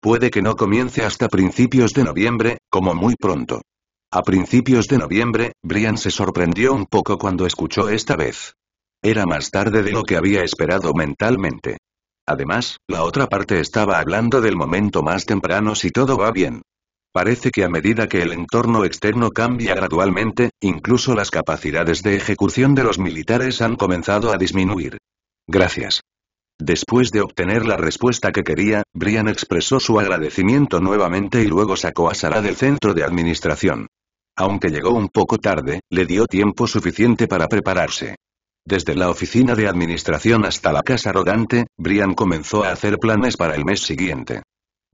Puede que no comience hasta principios de noviembre, como muy pronto. A principios de noviembre, Brian se sorprendió un poco cuando escuchó esta vez. Era más tarde de lo que había esperado mentalmente. Además, la otra parte estaba hablando del momento más temprano si todo va bien. Parece que a medida que el entorno externo cambia gradualmente, incluso las capacidades de ejecución de los militares han comenzado a disminuir. Gracias. Después de obtener la respuesta que quería, Brian expresó su agradecimiento nuevamente y luego sacó a Sara del centro de administración. Aunque llegó un poco tarde, le dio tiempo suficiente para prepararse. Desde la oficina de administración hasta la casa rodante, Brian comenzó a hacer planes para el mes siguiente.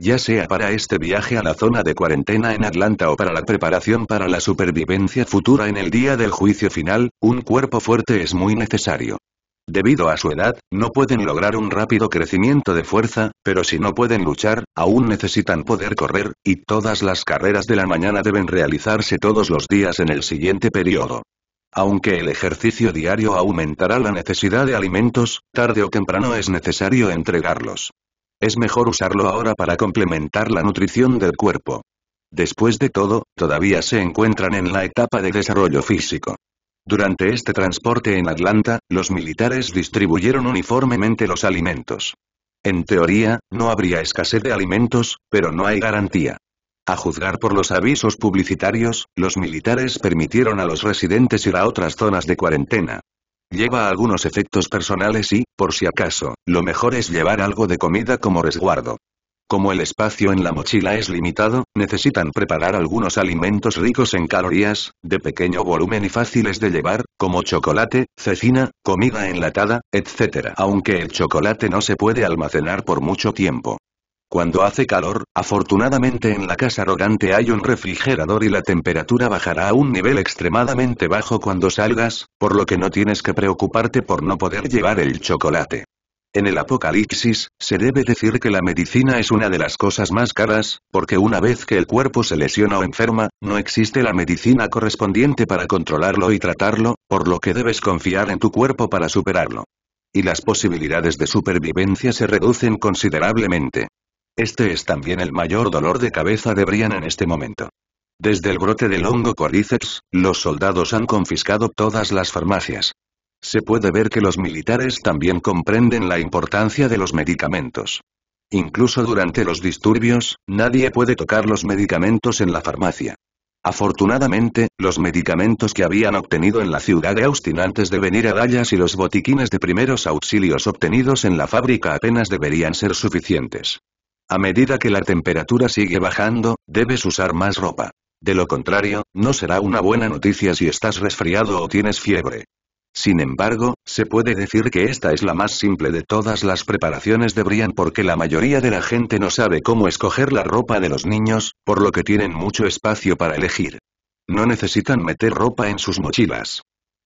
Ya sea para este viaje a la zona de cuarentena en Atlanta o para la preparación para la supervivencia futura en el día del juicio final, un cuerpo fuerte es muy necesario. Debido a su edad, no pueden lograr un rápido crecimiento de fuerza, pero si no pueden luchar, aún necesitan poder correr, y todas las carreras de la mañana deben realizarse todos los días en el siguiente periodo. Aunque el ejercicio diario aumentará la necesidad de alimentos, tarde o temprano es necesario entregarlos. Es mejor usarlo ahora para complementar la nutrición del cuerpo. Después de todo, todavía se encuentran en la etapa de desarrollo físico. Durante este transporte en Atlanta, los militares distribuyeron uniformemente los alimentos. En teoría, no habría escasez de alimentos, pero no hay garantía. A juzgar por los avisos publicitarios, los militares permitieron a los residentes ir a otras zonas de cuarentena. Lleva algunos efectos personales y, por si acaso, lo mejor es llevar algo de comida como resguardo. Como el espacio en la mochila es limitado, necesitan preparar algunos alimentos ricos en calorías, de pequeño volumen y fáciles de llevar, como chocolate, cecina, comida enlatada, etc. Aunque el chocolate no se puede almacenar por mucho tiempo. Cuando hace calor, afortunadamente en la casa arrogante hay un refrigerador y la temperatura bajará a un nivel extremadamente bajo cuando salgas, por lo que no tienes que preocuparte por no poder llevar el chocolate. En el apocalipsis, se debe decir que la medicina es una de las cosas más caras, porque una vez que el cuerpo se lesiona o enferma, no existe la medicina correspondiente para controlarlo y tratarlo, por lo que debes confiar en tu cuerpo para superarlo. Y las posibilidades de supervivencia se reducen considerablemente. Este es también el mayor dolor de cabeza de Brian en este momento. Desde el brote del hongo Cordyceps, los soldados han confiscado todas las farmacias. Se puede ver que los militares también comprenden la importancia de los medicamentos. Incluso durante los disturbios, nadie puede tocar los medicamentos en la farmacia. Afortunadamente, los medicamentos que habían obtenido en la ciudad de Austin antes de venir a Dallas y los botiquines de primeros auxilios obtenidos en la fábrica apenas deberían ser suficientes. A medida que la temperatura sigue bajando, debes usar más ropa. De lo contrario, no será una buena noticia si estás resfriado o tienes fiebre. Sin embargo, se puede decir que esta es la más simple de todas las preparaciones de Brian porque la mayoría de la gente no sabe cómo escoger la ropa de los niños, por lo que tienen mucho espacio para elegir. No necesitan meter ropa en sus mochilas.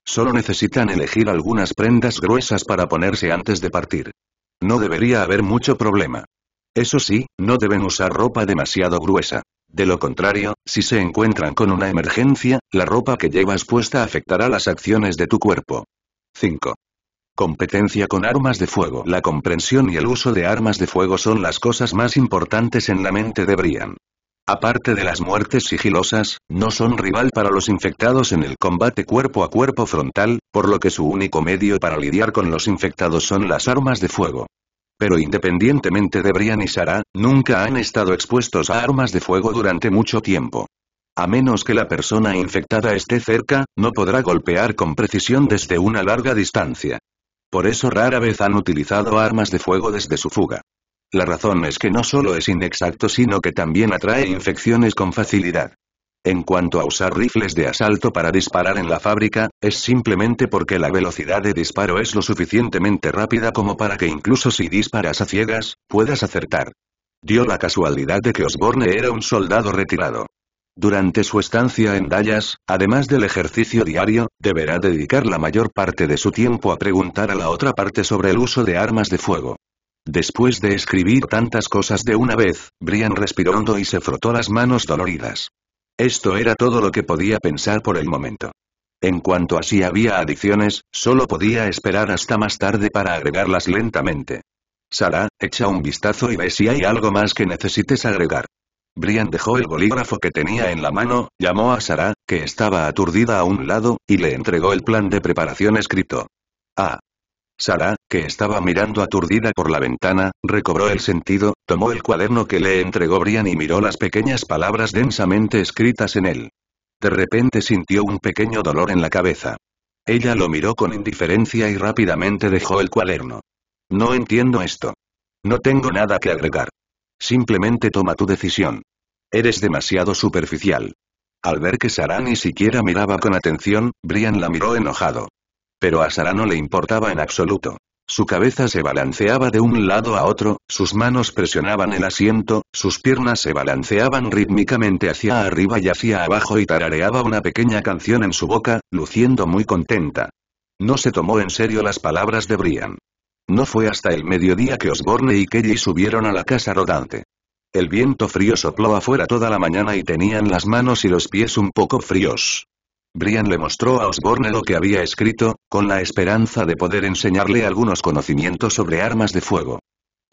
Solo necesitan elegir algunas prendas gruesas para ponerse antes de partir. No debería haber mucho problema. Eso sí, no deben usar ropa demasiado gruesa. De lo contrario, si se encuentran con una emergencia, la ropa que llevas puesta afectará las acciones de tu cuerpo. 5. Competencia con armas de fuego. La comprensión y el uso de armas de fuego son las cosas más importantes en la mente de Brian. Aparte de las muertes sigilosas, no son rival para los infectados en el combate cuerpo a cuerpo frontal, por lo que su único medio para lidiar con los infectados son las armas de fuego pero independientemente de Brian y Sara, nunca han estado expuestos a armas de fuego durante mucho tiempo. A menos que la persona infectada esté cerca, no podrá golpear con precisión desde una larga distancia. Por eso rara vez han utilizado armas de fuego desde su fuga. La razón es que no solo es inexacto sino que también atrae infecciones con facilidad. En cuanto a usar rifles de asalto para disparar en la fábrica, es simplemente porque la velocidad de disparo es lo suficientemente rápida como para que incluso si disparas a ciegas, puedas acertar. Dio la casualidad de que Osborne era un soldado retirado. Durante su estancia en Dallas, además del ejercicio diario, deberá dedicar la mayor parte de su tiempo a preguntar a la otra parte sobre el uso de armas de fuego. Después de escribir tantas cosas de una vez, Brian respiró hondo y se frotó las manos doloridas. Esto era todo lo que podía pensar por el momento. En cuanto a si había adiciones, solo podía esperar hasta más tarde para agregarlas lentamente. Sara, echa un vistazo y ve si hay algo más que necesites agregar. Brian dejó el bolígrafo que tenía en la mano, llamó a Sara, que estaba aturdida a un lado, y le entregó el plan de preparación escrito. Ah, Sara, que estaba mirando aturdida por la ventana, recobró el sentido, tomó el cuaderno que le entregó Brian y miró las pequeñas palabras densamente escritas en él. De repente sintió un pequeño dolor en la cabeza. Ella lo miró con indiferencia y rápidamente dejó el cuaderno. No entiendo esto. No tengo nada que agregar. Simplemente toma tu decisión. Eres demasiado superficial. Al ver que Sara ni siquiera miraba con atención, Brian la miró enojado. Pero a Sara no le importaba en absoluto. Su cabeza se balanceaba de un lado a otro, sus manos presionaban el asiento, sus piernas se balanceaban rítmicamente hacia arriba y hacia abajo y tarareaba una pequeña canción en su boca, luciendo muy contenta. No se tomó en serio las palabras de Brian. No fue hasta el mediodía que Osborne y Kelly subieron a la casa rodante. El viento frío sopló afuera toda la mañana y tenían las manos y los pies un poco fríos. Brian le mostró a Osborne lo que había escrito, con la esperanza de poder enseñarle algunos conocimientos sobre armas de fuego.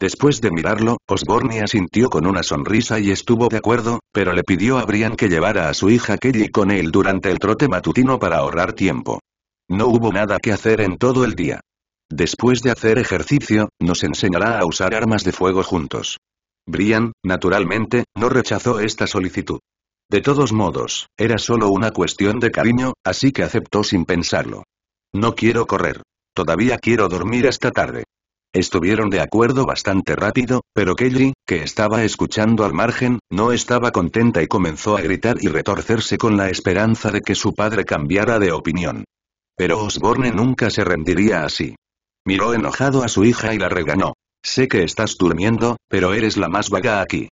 Después de mirarlo, Osborne asintió con una sonrisa y estuvo de acuerdo, pero le pidió a Brian que llevara a su hija Kelly con él durante el trote matutino para ahorrar tiempo. No hubo nada que hacer en todo el día. Después de hacer ejercicio, nos enseñará a usar armas de fuego juntos. Brian, naturalmente, no rechazó esta solicitud. De todos modos, era solo una cuestión de cariño, así que aceptó sin pensarlo. No quiero correr. Todavía quiero dormir hasta tarde. Estuvieron de acuerdo bastante rápido, pero Kelly, que estaba escuchando al margen, no estaba contenta y comenzó a gritar y retorcerse con la esperanza de que su padre cambiara de opinión. Pero Osborne nunca se rendiría así. Miró enojado a su hija y la regañó. Sé que estás durmiendo, pero eres la más vaga aquí.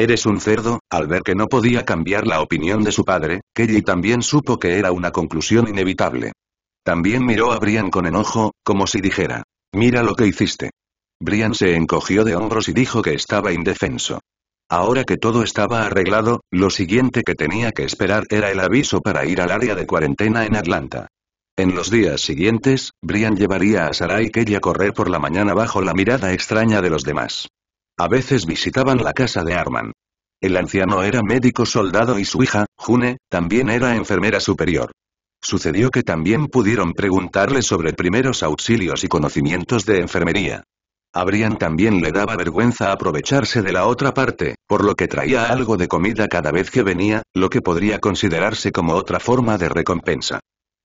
Eres un cerdo, al ver que no podía cambiar la opinión de su padre, Kelly también supo que era una conclusión inevitable. También miró a Brian con enojo, como si dijera, mira lo que hiciste. Brian se encogió de hombros y dijo que estaba indefenso. Ahora que todo estaba arreglado, lo siguiente que tenía que esperar era el aviso para ir al área de cuarentena en Atlanta. En los días siguientes, Brian llevaría a Sarah y Kelly a correr por la mañana bajo la mirada extraña de los demás. A veces visitaban la casa de Arman. El anciano era médico soldado y su hija, June, también era enfermera superior. Sucedió que también pudieron preguntarle sobre primeros auxilios y conocimientos de enfermería. A también le daba vergüenza aprovecharse de la otra parte, por lo que traía algo de comida cada vez que venía, lo que podría considerarse como otra forma de recompensa.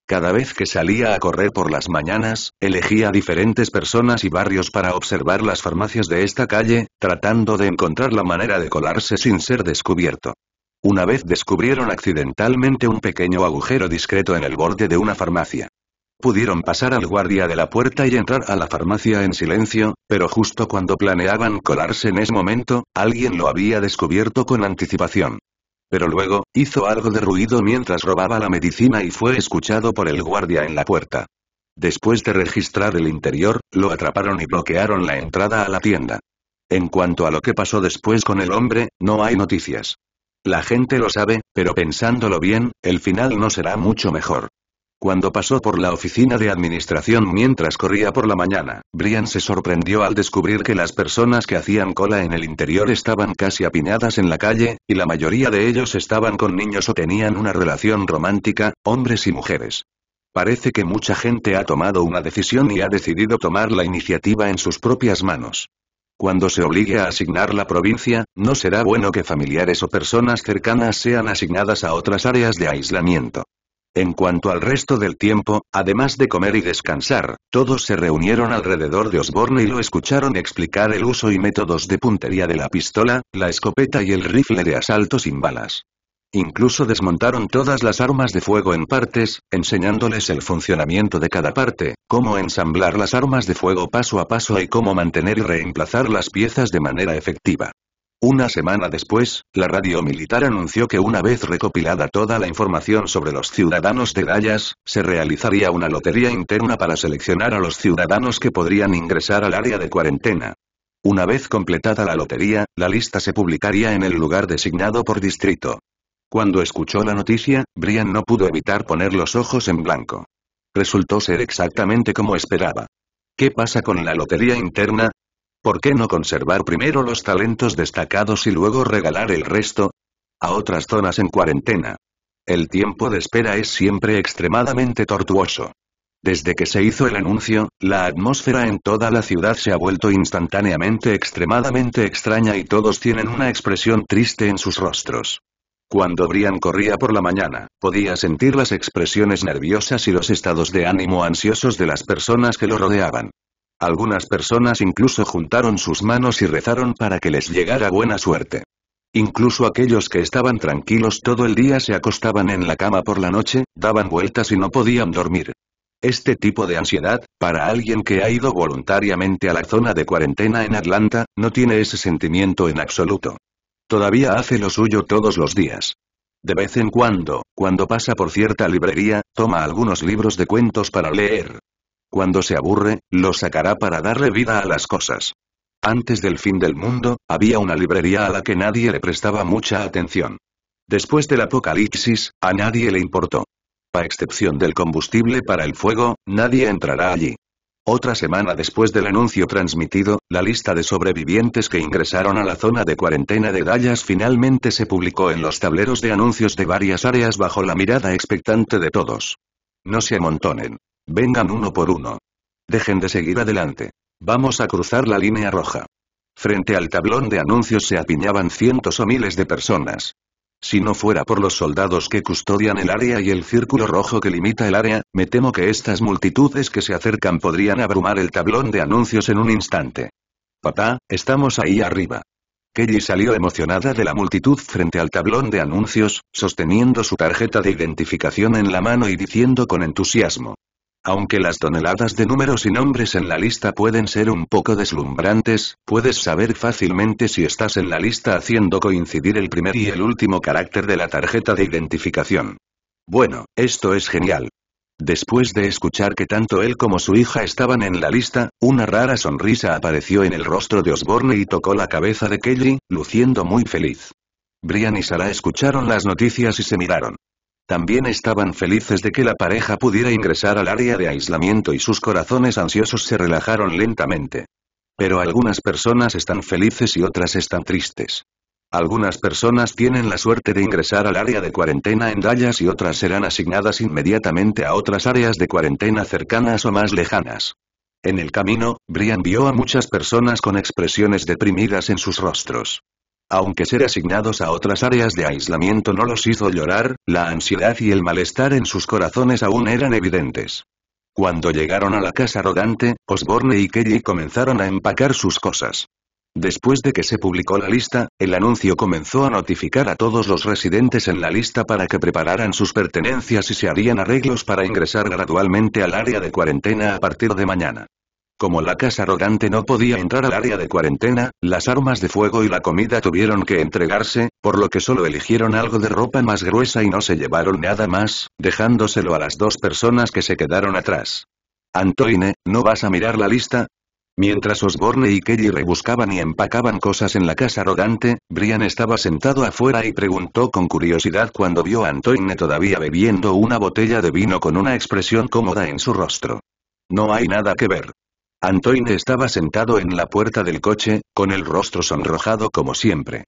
Cada vez que salía a correr por las mañanas, elegía diferentes personas y barrios para observar las farmacias de esta calle, tratando de encontrar la manera de colarse sin ser descubierto. Una vez descubrieron accidentalmente un pequeño agujero discreto en el borde de una farmacia. Pudieron pasar al guardia de la puerta y entrar a la farmacia en silencio, pero justo cuando planeaban colarse en ese momento, alguien lo había descubierto con anticipación. Pero luego, hizo algo de ruido mientras robaba la medicina y fue escuchado por el guardia en la puerta. Después de registrar el interior, lo atraparon y bloquearon la entrada a la tienda. En cuanto a lo que pasó después con el hombre, no hay noticias. La gente lo sabe, pero pensándolo bien, el final no será mucho mejor. Cuando pasó por la oficina de administración mientras corría por la mañana, Brian se sorprendió al descubrir que las personas que hacían cola en el interior estaban casi apiñadas en la calle, y la mayoría de ellos estaban con niños o tenían una relación romántica, hombres y mujeres. Parece que mucha gente ha tomado una decisión y ha decidido tomar la iniciativa en sus propias manos. Cuando se obligue a asignar la provincia, no será bueno que familiares o personas cercanas sean asignadas a otras áreas de aislamiento. En cuanto al resto del tiempo, además de comer y descansar, todos se reunieron alrededor de Osborne y lo escucharon explicar el uso y métodos de puntería de la pistola, la escopeta y el rifle de asalto sin balas. Incluso desmontaron todas las armas de fuego en partes, enseñándoles el funcionamiento de cada parte, cómo ensamblar las armas de fuego paso a paso y cómo mantener y reemplazar las piezas de manera efectiva. Una semana después, la radio militar anunció que una vez recopilada toda la información sobre los ciudadanos de Dallas, se realizaría una lotería interna para seleccionar a los ciudadanos que podrían ingresar al área de cuarentena. Una vez completada la lotería, la lista se publicaría en el lugar designado por distrito. Cuando escuchó la noticia, Brian no pudo evitar poner los ojos en blanco. Resultó ser exactamente como esperaba. ¿Qué pasa con la lotería interna? ¿Por qué no conservar primero los talentos destacados y luego regalar el resto? A otras zonas en cuarentena. El tiempo de espera es siempre extremadamente tortuoso. Desde que se hizo el anuncio, la atmósfera en toda la ciudad se ha vuelto instantáneamente extremadamente extraña y todos tienen una expresión triste en sus rostros. Cuando Brian corría por la mañana, podía sentir las expresiones nerviosas y los estados de ánimo ansiosos de las personas que lo rodeaban. Algunas personas incluso juntaron sus manos y rezaron para que les llegara buena suerte. Incluso aquellos que estaban tranquilos todo el día se acostaban en la cama por la noche, daban vueltas y no podían dormir. Este tipo de ansiedad, para alguien que ha ido voluntariamente a la zona de cuarentena en Atlanta, no tiene ese sentimiento en absoluto. Todavía hace lo suyo todos los días. De vez en cuando, cuando pasa por cierta librería, toma algunos libros de cuentos para leer, cuando se aburre, lo sacará para darle vida a las cosas. Antes del fin del mundo, había una librería a la que nadie le prestaba mucha atención. Después del apocalipsis, a nadie le importó. A excepción del combustible para el fuego, nadie entrará allí. Otra semana después del anuncio transmitido, la lista de sobrevivientes que ingresaron a la zona de cuarentena de Dallas finalmente se publicó en los tableros de anuncios de varias áreas bajo la mirada expectante de todos. No se amontonen. Vengan uno por uno. Dejen de seguir adelante. Vamos a cruzar la línea roja. Frente al tablón de anuncios se apiñaban cientos o miles de personas. Si no fuera por los soldados que custodian el área y el círculo rojo que limita el área, me temo que estas multitudes que se acercan podrían abrumar el tablón de anuncios en un instante. Papá, estamos ahí arriba. Kelly salió emocionada de la multitud frente al tablón de anuncios, sosteniendo su tarjeta de identificación en la mano y diciendo con entusiasmo. Aunque las toneladas de números y nombres en la lista pueden ser un poco deslumbrantes, puedes saber fácilmente si estás en la lista haciendo coincidir el primer y el último carácter de la tarjeta de identificación. Bueno, esto es genial. Después de escuchar que tanto él como su hija estaban en la lista, una rara sonrisa apareció en el rostro de Osborne y tocó la cabeza de Kelly, luciendo muy feliz. Brian y Sara escucharon las noticias y se miraron. También estaban felices de que la pareja pudiera ingresar al área de aislamiento y sus corazones ansiosos se relajaron lentamente. Pero algunas personas están felices y otras están tristes. Algunas personas tienen la suerte de ingresar al área de cuarentena en Dallas y otras serán asignadas inmediatamente a otras áreas de cuarentena cercanas o más lejanas. En el camino, Brian vio a muchas personas con expresiones deprimidas en sus rostros aunque ser asignados a otras áreas de aislamiento no los hizo llorar, la ansiedad y el malestar en sus corazones aún eran evidentes. Cuando llegaron a la casa rodante, Osborne y Kelly comenzaron a empacar sus cosas. Después de que se publicó la lista, el anuncio comenzó a notificar a todos los residentes en la lista para que prepararan sus pertenencias y se harían arreglos para ingresar gradualmente al área de cuarentena a partir de mañana. Como la casa rodante no podía entrar al área de cuarentena, las armas de fuego y la comida tuvieron que entregarse, por lo que solo eligieron algo de ropa más gruesa y no se llevaron nada más, dejándoselo a las dos personas que se quedaron atrás. Antoine, ¿no vas a mirar la lista? Mientras Osborne y Kelly rebuscaban y empacaban cosas en la casa rodante, Brian estaba sentado afuera y preguntó con curiosidad cuando vio a Antoine todavía bebiendo una botella de vino con una expresión cómoda en su rostro. No hay nada que ver. Antoine estaba sentado en la puerta del coche, con el rostro sonrojado como siempre.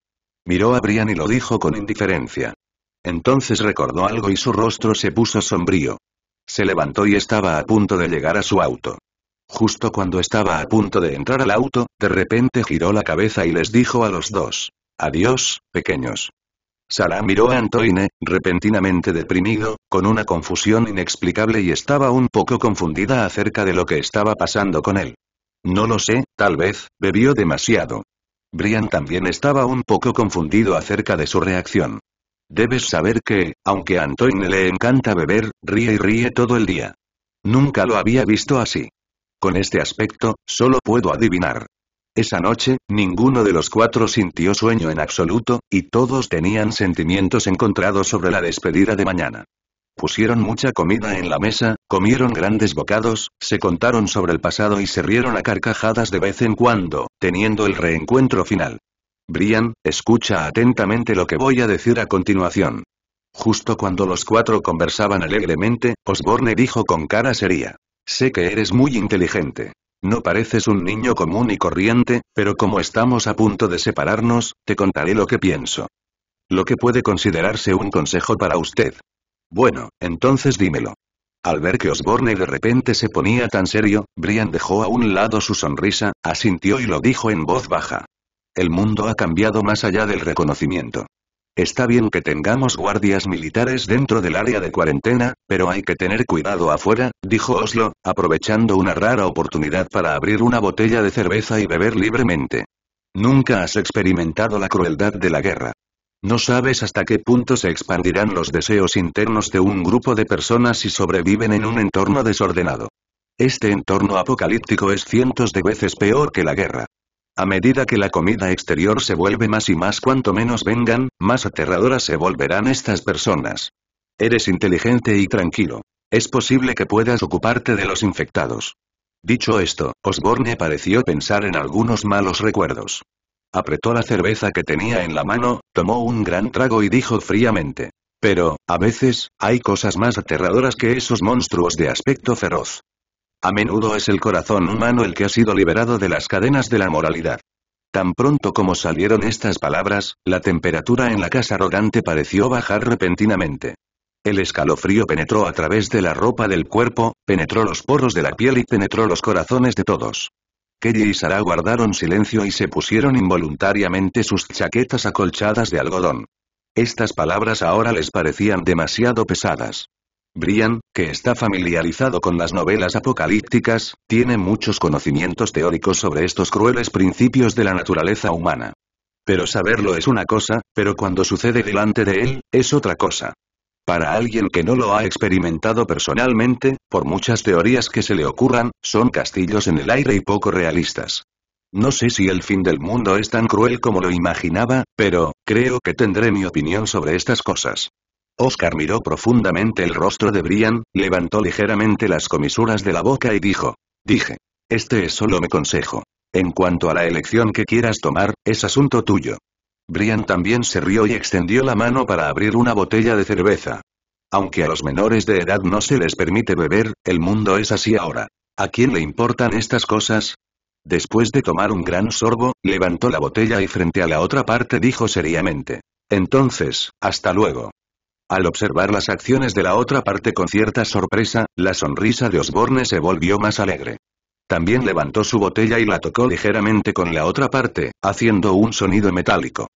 Miró a Brian y lo dijo con indiferencia. Entonces recordó algo y su rostro se puso sombrío. Se levantó y estaba a punto de llegar a su auto. Justo cuando estaba a punto de entrar al auto, de repente giró la cabeza y les dijo a los dos. Adiós, pequeños. Sara miró a Antoine, repentinamente deprimido, con una confusión inexplicable y estaba un poco confundida acerca de lo que estaba pasando con él. No lo sé, tal vez, bebió demasiado. Brian también estaba un poco confundido acerca de su reacción. Debes saber que, aunque a Antoine le encanta beber, ríe y ríe todo el día. Nunca lo había visto así. Con este aspecto, solo puedo adivinar. Esa noche, ninguno de los cuatro sintió sueño en absoluto, y todos tenían sentimientos encontrados sobre la despedida de mañana. Pusieron mucha comida en la mesa, comieron grandes bocados, se contaron sobre el pasado y se rieron a carcajadas de vez en cuando, teniendo el reencuentro final. Brian, escucha atentamente lo que voy a decir a continuación. Justo cuando los cuatro conversaban alegremente, Osborne dijo con cara seria. Sé que eres muy inteligente. No pareces un niño común y corriente, pero como estamos a punto de separarnos, te contaré lo que pienso. Lo que puede considerarse un consejo para usted. Bueno, entonces dímelo. Al ver que Osborne de repente se ponía tan serio, Brian dejó a un lado su sonrisa, asintió y lo dijo en voz baja. El mundo ha cambiado más allá del reconocimiento. Está bien que tengamos guardias militares dentro del área de cuarentena, pero hay que tener cuidado afuera, dijo Oslo, aprovechando una rara oportunidad para abrir una botella de cerveza y beber libremente. Nunca has experimentado la crueldad de la guerra. No sabes hasta qué punto se expandirán los deseos internos de un grupo de personas si sobreviven en un entorno desordenado. Este entorno apocalíptico es cientos de veces peor que la guerra. A medida que la comida exterior se vuelve más y más cuanto menos vengan, más aterradoras se volverán estas personas. Eres inteligente y tranquilo. Es posible que puedas ocuparte de los infectados. Dicho esto, Osborne pareció pensar en algunos malos recuerdos. Apretó la cerveza que tenía en la mano, tomó un gran trago y dijo fríamente. Pero, a veces, hay cosas más aterradoras que esos monstruos de aspecto feroz. A menudo es el corazón humano el que ha sido liberado de las cadenas de la moralidad. Tan pronto como salieron estas palabras, la temperatura en la casa arrogante pareció bajar repentinamente. El escalofrío penetró a través de la ropa del cuerpo, penetró los poros de la piel y penetró los corazones de todos. Kelly y Sara guardaron silencio y se pusieron involuntariamente sus chaquetas acolchadas de algodón. Estas palabras ahora les parecían demasiado pesadas. Brian, que está familiarizado con las novelas apocalípticas, tiene muchos conocimientos teóricos sobre estos crueles principios de la naturaleza humana. Pero saberlo es una cosa, pero cuando sucede delante de él, es otra cosa. Para alguien que no lo ha experimentado personalmente, por muchas teorías que se le ocurran, son castillos en el aire y poco realistas. No sé si el fin del mundo es tan cruel como lo imaginaba, pero, creo que tendré mi opinión sobre estas cosas. Oscar miró profundamente el rostro de Brian, levantó ligeramente las comisuras de la boca y dijo. Dije. Este es solo mi consejo. En cuanto a la elección que quieras tomar, es asunto tuyo. Brian también se rió y extendió la mano para abrir una botella de cerveza. Aunque a los menores de edad no se les permite beber, el mundo es así ahora. ¿A quién le importan estas cosas? Después de tomar un gran sorbo, levantó la botella y frente a la otra parte dijo seriamente. Entonces, hasta luego. Al observar las acciones de la otra parte con cierta sorpresa, la sonrisa de Osborne se volvió más alegre. También levantó su botella y la tocó ligeramente con la otra parte, haciendo un sonido metálico.